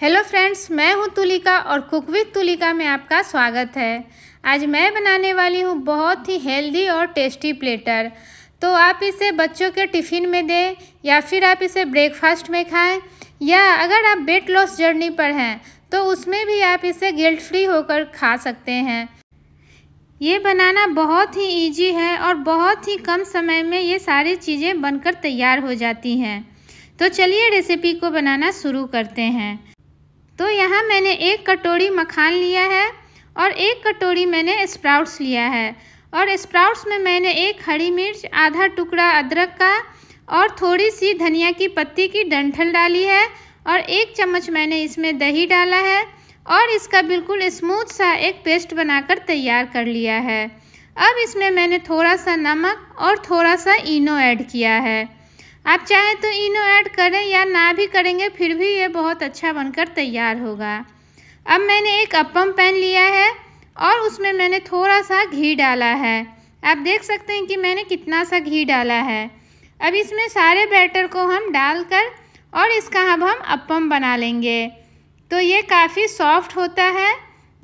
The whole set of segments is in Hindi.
हेलो फ्रेंड्स मैं हूं तुलिका और कुक विद तुलिका में आपका स्वागत है आज मैं बनाने वाली हूं बहुत ही हेल्दी और टेस्टी प्लेटर तो आप इसे बच्चों के टिफ़िन में दें या फिर आप इसे ब्रेकफास्ट में खाएं या अगर आप वेट लॉस जर्नी पर हैं तो उसमें भी आप इसे गिल्ट फ्री होकर खा सकते हैं ये बनाना बहुत ही इजी है और बहुत ही कम समय में ये सारी चीज़ें बनकर तैयार हो जाती हैं तो चलिए रेसिपी को बनाना शुरू करते हैं तो यहाँ मैंने एक कटोरी मखान लिया है और एक कटोरी मैंने स्प्राउट्स लिया है और स्प्राउट्स में मैंने एक हरी मिर्च आधा टुकड़ा अदरक का और थोड़ी सी धनिया की पत्ती की डंठल डाली है और एक चम्मच मैंने इसमें दही डाला है और इसका बिल्कुल स्मूथ सा एक पेस्ट बनाकर तैयार कर लिया है अब इसमें मैंने थोड़ा सा नमक और थोड़ा सा इनो ऐड किया है आप चाहे तो इनो ऐड करें या ना भी करेंगे फिर भी ये बहुत अच्छा बनकर तैयार होगा अब मैंने एक अपम पैन लिया है और उसमें मैंने थोड़ा सा घी डाला है आप देख सकते हैं कि मैंने कितना सा घी डाला है अब इसमें सारे बैटर को हम डालकर और इसका अब हम अपम बना लेंगे तो ये काफ़ी सॉफ्ट होता है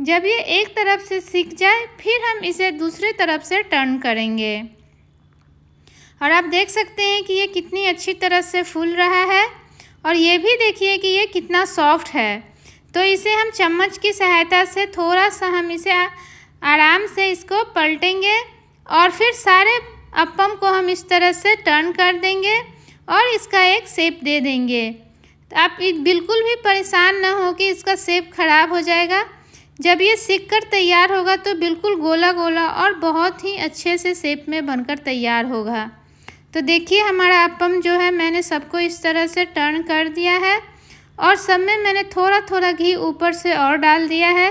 जब ये एक तरफ से सीख जाए फिर हम इसे दूसरी तरफ से टर्न करेंगे और आप देख सकते हैं कि ये कितनी अच्छी तरह से फूल रहा है और ये भी देखिए कि ये कितना सॉफ्ट है तो इसे हम चम्मच की सहायता से थोड़ा सा हम इसे आराम से इसको पलटेंगे और फिर सारे अपम को हम इस तरह से टर्न कर देंगे और इसका एक सेप दे देंगे तो आप बिल्कुल भी परेशान ना हो कि इसका सेप ख़राब हो जाएगा जब ये सीख कर तैयार होगा तो बिल्कुल गोला गोला और बहुत ही अच्छे से सेप में बनकर तैयार होगा तो देखिए हमारा अपम जो है मैंने सबको इस तरह से टर्न कर दिया है और सब में मैंने थोड़ा थोड़ा घी ऊपर से और डाल दिया है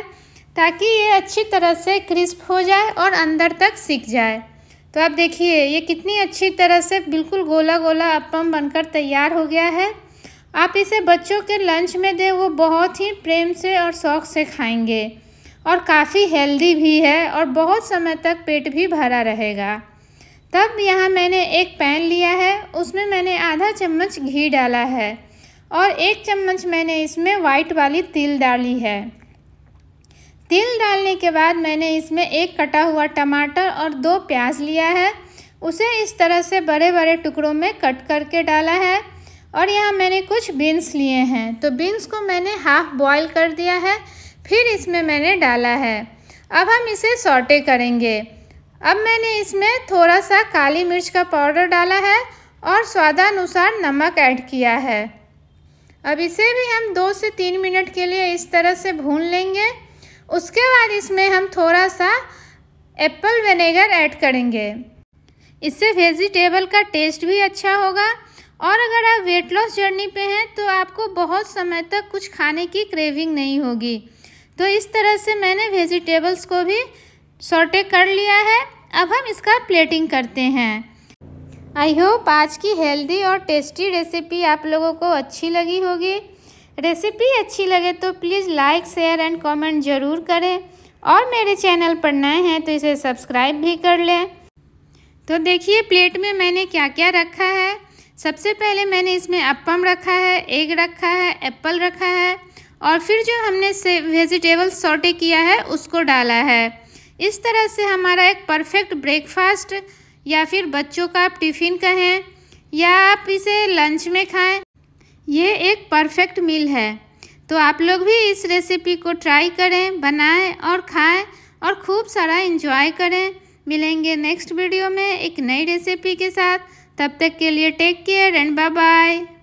ताकि ये अच्छी तरह से क्रिस्प हो जाए और अंदर तक सीख जाए तो आप देखिए ये कितनी अच्छी तरह से बिल्कुल गोला गोला अपम बनकर तैयार हो गया है आप इसे बच्चों के लंच में दें वो बहुत ही प्रेम से और शौक़ से खाएंगे और काफ़ी हेल्दी भी है और बहुत समय तक पेट भी भरा रहेगा तब यहाँ मैंने एक पैन लिया है उसमें मैंने आधा चम्मच घी डाला है और एक चम्मच मैंने इसमें वाइट वाली तिल डाली है तिल डालने के बाद मैंने इसमें एक कटा हुआ टमाटर और दो प्याज लिया है उसे इस तरह से बड़े बड़े टुकड़ों में कट करके डाला है और यहाँ मैंने कुछ बीन्स लिए हैं तो बीन्स को मैंने हाफ़ बॉईल कर दिया है फिर इसमें मैंने डाला है अब हम इसे सॉटे करेंगे अब मैंने इसमें थोड़ा सा काली मिर्च का पाउडर डाला है और स्वादानुसार नमक ऐड किया है अब इसे भी हम दो से तीन मिनट के लिए इस तरह से भून लेंगे उसके बाद इसमें हम थोड़ा सा एप्पल विनेगर ऐड करेंगे इससे वेजिटेबल का टेस्ट भी अच्छा होगा और अगर आप वेट लॉस जर्नी पे हैं तो आपको बहुत समय तक कुछ खाने की क्रेविंग नहीं होगी तो इस तरह से मैंने वेजिटेबल्स को भी सोटे कर लिया है अब हम इसका प्लेटिंग करते हैं आई होप आज की हेल्दी और टेस्टी रेसिपी आप लोगों को अच्छी लगी होगी रेसिपी अच्छी लगे तो please like share and comment ज़रूर करें और मेरे चैनल पर नए हैं तो इसे सब्सक्राइब भी कर लें तो देखिए प्लेट में मैंने क्या क्या रखा है सबसे पहले मैंने इसमें अपम रखा है एग रखा है एप्पल रखा है और फिर जो हमने से वेजिटेबल सोटे किया है उसको डाला है इस तरह से हमारा एक परफेक्ट ब्रेकफास्ट या फिर बच्चों का आप टिफ़िन कहें या आप इसे लंच में खाएं ये एक परफेक्ट मील है तो आप लोग भी इस रेसिपी को ट्राई करें बनाएं और खाएं और खूब सारा इन्जॉय करें मिलेंगे नेक्स्ट वीडियो में एक नई रेसिपी के साथ तब तक के लिए take care and bye bye